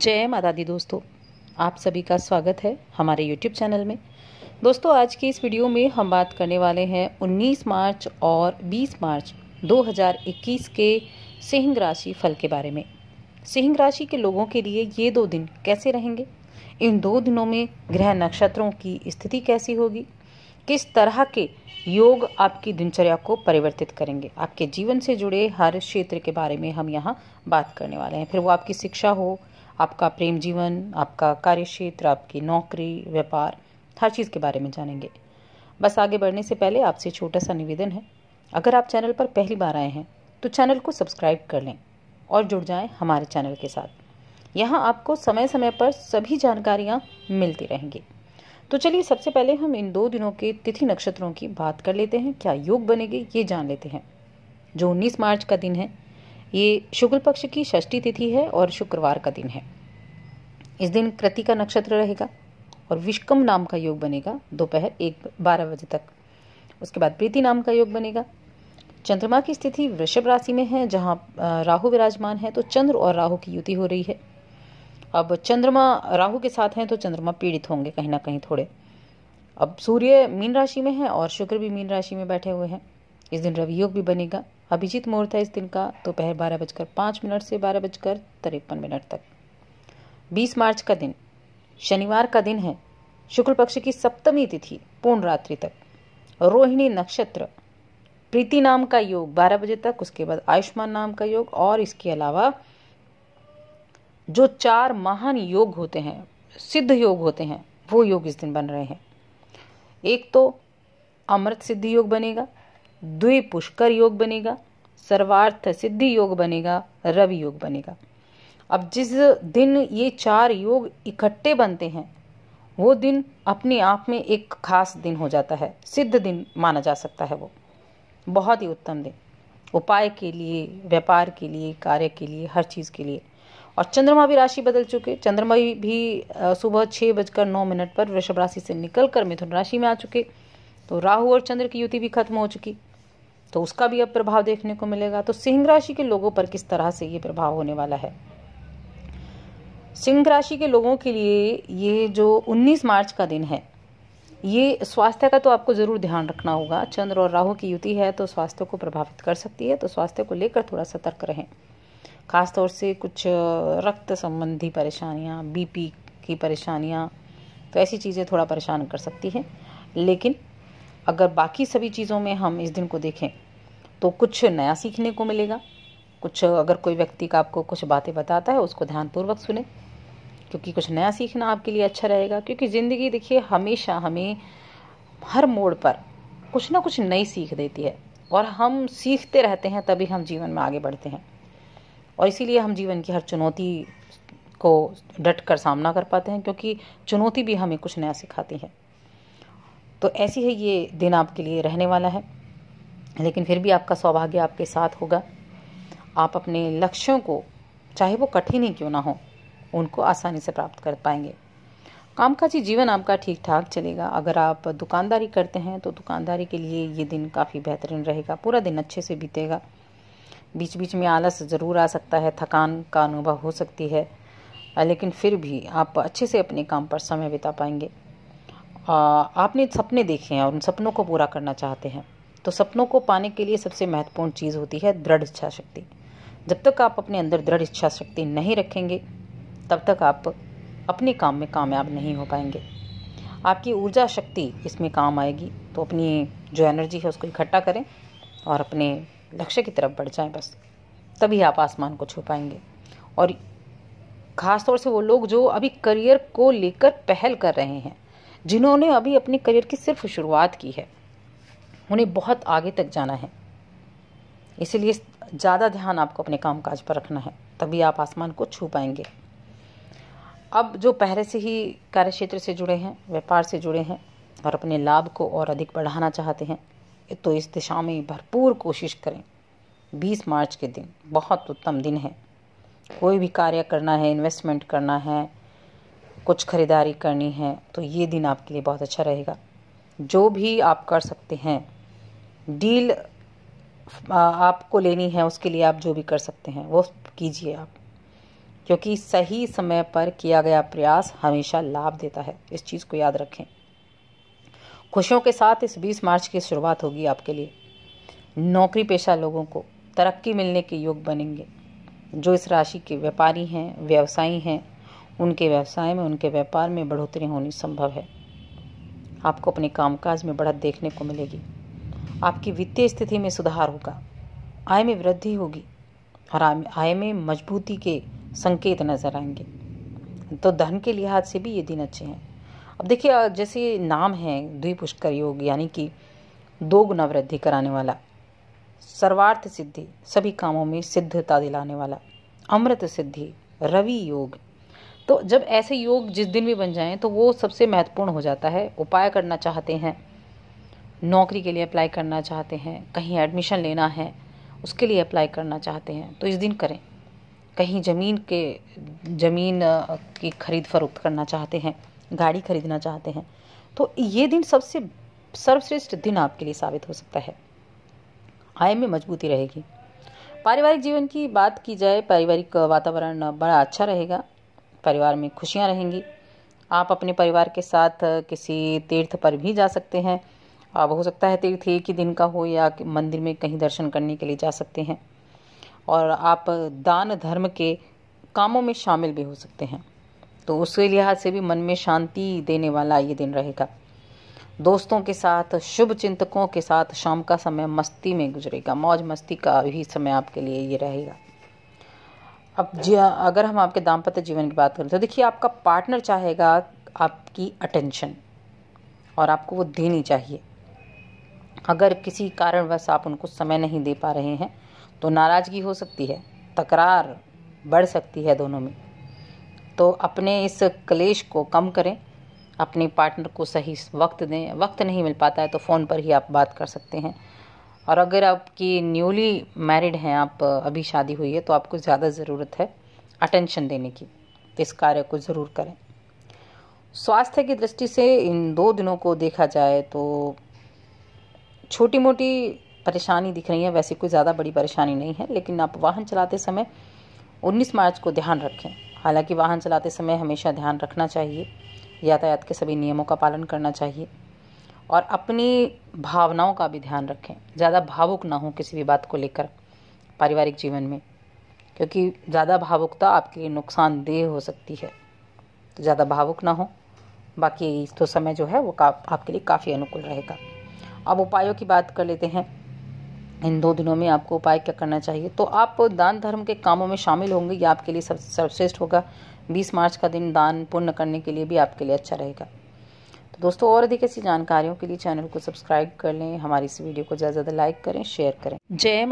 जय माता दी दोस्तों आप सभी का स्वागत है हमारे YouTube चैनल में दोस्तों आज की इस वीडियो में हम बात करने वाले हैं 19 मार्च और 20 मार्च 2021 के सिंह राशि फल के बारे में सिंह राशि के लोगों के लिए ये दो दिन कैसे रहेंगे इन दो दिनों में ग्रह नक्षत्रों की स्थिति कैसी होगी किस तरह के योग आपकी दिनचर्या को परिवर्तित करेंगे आपके जीवन से जुड़े हर क्षेत्र के बारे में हम यहाँ बात करने वाले हैं फिर वो आपकी शिक्षा हो आपका प्रेम जीवन आपका कार्य क्षेत्र आपकी नौकरी व्यापार हर चीज़ के बारे में जानेंगे बस आगे बढ़ने से पहले आपसे छोटा सा निवेदन है अगर आप चैनल पर पहली बार आए हैं तो चैनल को सब्सक्राइब कर लें और जुड़ जाएं हमारे चैनल के साथ यहाँ आपको समय समय पर सभी जानकारियाँ मिलती रहेंगी तो चलिए सबसे पहले हम इन दो दिनों के तिथि नक्षत्रों की बात कर लेते हैं क्या योग बनेगी ये जान लेते हैं जो 19 मार्च का दिन है ये शुक्ल पक्ष की षष्ठी तिथि है और शुक्रवार का दिन है इस दिन कृति का नक्षत्र रहेगा और विष्कम नाम का योग बनेगा दोपहर एक बारह बजे तक उसके बाद प्रीति नाम का योग बनेगा चंद्रमा की स्थिति वृषभ राशि में है जहाँ राहु विराजमान है तो चंद्र और राहु की युति हो रही है अब चंद्रमा राहु के साथ हैं तो चंद्रमा पीड़ित होंगे कहीं ना कहीं थोड़े अब सूर्य मीन राशि में है और शुक्र भी मीन राशि में बैठे हुए हैं इस दिन रवि योग भी बनेगा अभिजीत मुहूर्त है इस दिन का दोपहर बारह बजकर पाँच मिनट से बारह बजकर तिरपन मिनट तक बीस मार्च का दिन शनिवार का दिन है शुक्ल पक्ष की सप्तमी तिथि पूर्ण रात्रि तक रोहिणी नक्षत्र प्रीति नाम का योग बारह बजे तक उसके बाद आयुष्मान नाम का योग और इसके अलावा जो चार महान योग होते हैं सिद्ध योग होते हैं वो योग इस दिन बन रहे हैं एक तो अमृत सिद्धि योग बनेगा द्विपुष्कर योग बनेगा सर्वार्थ सिद्धि योग बनेगा रवि योग बनेगा अब जिस दिन ये चार योग इकट्ठे बनते हैं वो दिन अपने आप में एक खास दिन हो जाता है सिद्ध दिन माना जा सकता है वो बहुत ही उत्तम दिन उपाय के लिए व्यापार के लिए कार्य के लिए हर चीज़ के लिए और चंद्रमा भी राशि बदल चुके चंद्रमा भी सुबह छः बजकर नौ मिनट पर वृषभ राशि से निकल कर मिथुन राशि में आ चुके तो राहु और चंद्र की युति भी खत्म हो चुकी तो उसका भी अब प्रभाव देखने को मिलेगा तो सिंह राशि के लोगों पर किस तरह से ये प्रभाव होने वाला है सिंह राशि के लोगों के लिए ये जो 19 मार्च का दिन है ये स्वास्थ्य का तो आपको ज़रूर ध्यान रखना होगा चंद्र और राहु की युति है तो स्वास्थ्य को प्रभावित कर सकती है तो स्वास्थ्य को लेकर थोड़ा सतर्क रहें खासतौर से कुछ रक्त संबंधी परेशानियाँ बीपी की परेशानियाँ तो ऐसी चीज़ें थोड़ा परेशान कर सकती हैं लेकिन अगर बाकी सभी चीज़ों में हम इस दिन को देखें तो कुछ नया सीखने को मिलेगा कुछ अगर कोई व्यक्ति का आपको कुछ बातें बताता है उसको ध्यानपूर्वक सुने क्योंकि कुछ नया सीखना आपके लिए अच्छा रहेगा क्योंकि ज़िंदगी देखिए हमेशा हमें हर मोड़ पर कुछ ना कुछ नई सीख देती है और हम सीखते रहते हैं तभी हम जीवन में आगे बढ़ते हैं और इसीलिए हम जीवन की हर चुनौती को डट कर सामना कर पाते हैं क्योंकि चुनौती भी हमें कुछ नया सिखाती है तो ऐसी ही ये दिन आपके लिए रहने वाला है लेकिन फिर भी आपका सौभाग्य आपके साथ होगा आप अपने लक्ष्यों को चाहे वो कठिन ही क्यों ना हो उनको आसानी से प्राप्त कर पाएंगे कामकाजी जीवन आपका ठीक ठाक चलेगा अगर आप दुकानदारी करते हैं तो दुकानदारी के लिए ये दिन काफ़ी बेहतरीन रहेगा पूरा दिन अच्छे से बीतेगा बीच बीच में आलस ज़रूर आ सकता है थकान का अनुभव हो सकती है लेकिन फिर भी आप अच्छे से अपने काम पर समय बिता पाएंगे आपने सपने देखे हैं और उन सपनों को पूरा करना चाहते हैं तो सपनों को पाने के लिए सबसे महत्वपूर्ण चीज़ होती है दृढ़ इच्छा शक्ति जब तक आप अपने अंदर दृढ़ इच्छा शक्ति नहीं रखेंगे तब तक आप अपने काम में कामयाब नहीं हो पाएंगे आपकी ऊर्जा शक्ति इसमें काम आएगी तो अपनी जो एनर्जी है उसको इकट्ठा करें और अपने लक्ष्य की तरफ बढ़ जाएं बस तभी आप आसमान को छू पाएंगे और ख़ासतौर से वो लोग जो अभी करियर को लेकर पहल कर रहे हैं जिन्होंने अभी अपने करियर की सिर्फ शुरुआत की है उन्हें बहुत आगे तक जाना है इसलिए ज़्यादा ध्यान आपको अपने काम काज पर रखना है तभी आप आसमान को छू पाएंगे अब जो पहले से ही कार्य क्षेत्र से जुड़े हैं व्यापार से जुड़े हैं और अपने लाभ को और अधिक बढ़ाना चाहते हैं तो इस दिशा में भरपूर कोशिश करें 20 मार्च के दिन बहुत उत्तम दिन है कोई भी कार्य करना है इन्वेस्टमेंट करना है कुछ ख़रीदारी करनी है तो ये दिन आपके लिए बहुत अच्छा रहेगा जो भी आप कर सकते हैं डील आपको लेनी है उसके लिए आप जो भी कर सकते हैं वो कीजिए आप क्योंकि सही समय पर किया गया प्रयास हमेशा लाभ देता है इस चीज़ को याद रखें खुशियों के साथ इस 20 मार्च की शुरुआत होगी आपके लिए नौकरी पेशा लोगों को तरक्की मिलने के योग बनेंगे जो इस राशि के व्यापारी हैं व्यवसायी हैं उनके व्यवसाय में उनके व्यापार में बढ़ोतरी होनी संभव है आपको अपने कामकाज में बढ़त देखने को मिलेगी आपकी वित्तीय स्थिति में सुधार होगा आय में वृद्धि होगी और आय में मजबूती के संकेत नजर आएंगे तो धन के लिहाज से भी ये दिन अच्छे हैं अब देखिए जैसे नाम है द्विपुष्कर योग यानी कि दो गुना वृद्धि कराने वाला सर्वार्थ सिद्धि सभी कामों में सिद्धता दिलाने वाला अमृत सिद्धि रवि योग तो जब ऐसे योग जिस दिन भी बन जाएं तो वो सबसे महत्वपूर्ण हो जाता है उपाय करना चाहते हैं नौकरी के लिए अप्लाई करना चाहते हैं कहीं एडमिशन लेना है उसके लिए अप्लाई करना चाहते हैं तो इस दिन करें कहीं ज़मीन के ज़मीन की खरीद फरोख्त करना चाहते हैं गाड़ी खरीदना चाहते हैं तो ये दिन सबसे सर्वश्रेष्ठ दिन आपके लिए साबित हो सकता है आय में मजबूती रहेगी पारिवारिक जीवन की बात की जाए पारिवारिक वातावरण बड़ा अच्छा रहेगा परिवार में खुशियाँ रहेंगी आप अपने परिवार के साथ किसी तीर्थ पर भी जा सकते हैं अब हो सकता है तीर्थ एक ही दिन का हो या मंदिर में कहीं दर्शन करने के लिए जा सकते हैं और आप दान धर्म के कामों में शामिल भी हो सकते हैं तो उसके लिहाज से भी मन में शांति देने वाला ये दिन रहेगा दोस्तों के साथ शुभ चिंतकों के साथ शाम का समय मस्ती में गुजरेगा मौज मस्ती का भी समय आपके लिए ये रहेगा अब जी हाँ अगर हम आपके दाम्पत्य जीवन की बात करें तो देखिए आपका पार्टनर चाहेगा आपकी अटेंशन और आपको वो देनी चाहिए अगर किसी कारणवश आप उनको समय नहीं दे पा रहे हैं तो नाराज़गी हो सकती है तकरार बढ़ सकती है दोनों में तो अपने इस क्लेश को कम करें अपने पार्टनर को सही वक्त दें वक्त नहीं मिल पाता है तो फ़ोन पर ही आप बात कर सकते हैं और अगर आपकी न्यूली मैरिड हैं आप अभी शादी हुई है तो आपको ज़्यादा ज़रूरत है अटेंशन देने की इस कार्य को ज़रूर करें स्वास्थ्य की दृष्टि से इन दो दिनों को देखा जाए तो छोटी मोटी परेशानी दिख रही है वैसे कोई ज़्यादा बड़ी परेशानी नहीं है लेकिन आप वाहन चलाते समय 19 मार्च को ध्यान रखें हालांकि वाहन चलाते समय हमेशा ध्यान रखना चाहिए यातायात के सभी नियमों का पालन करना चाहिए और अपनी भावनाओं का भी ध्यान रखें ज़्यादा भावुक ना हो किसी भी बात को लेकर पारिवारिक जीवन में क्योंकि ज़्यादा भावुकता आपके लिए नुकसानदेह हो सकती है तो ज़्यादा भावुक ना हो बाकी तो समय जो है वो का, आपके लिए काफ़ी अनुकूल रहेगा अब उपायों की बात कर लेते हैं इन दो दिनों में आपको उपाय क्या करना चाहिए तो आप दान धर्म के कामों में शामिल होंगे या आपके लिए सब सर्वश्रेष्ठ होगा 20 मार्च का दिन दान पुण्य करने के लिए भी आपके लिए अच्छा रहेगा तो दोस्तों और अधिक ऐसी जानकारियों के लिए चैनल को सब्सक्राइब कर लें हमारी इस वीडियो को ज़्यादा ज़्यादा लाइक करें शेयर करें जय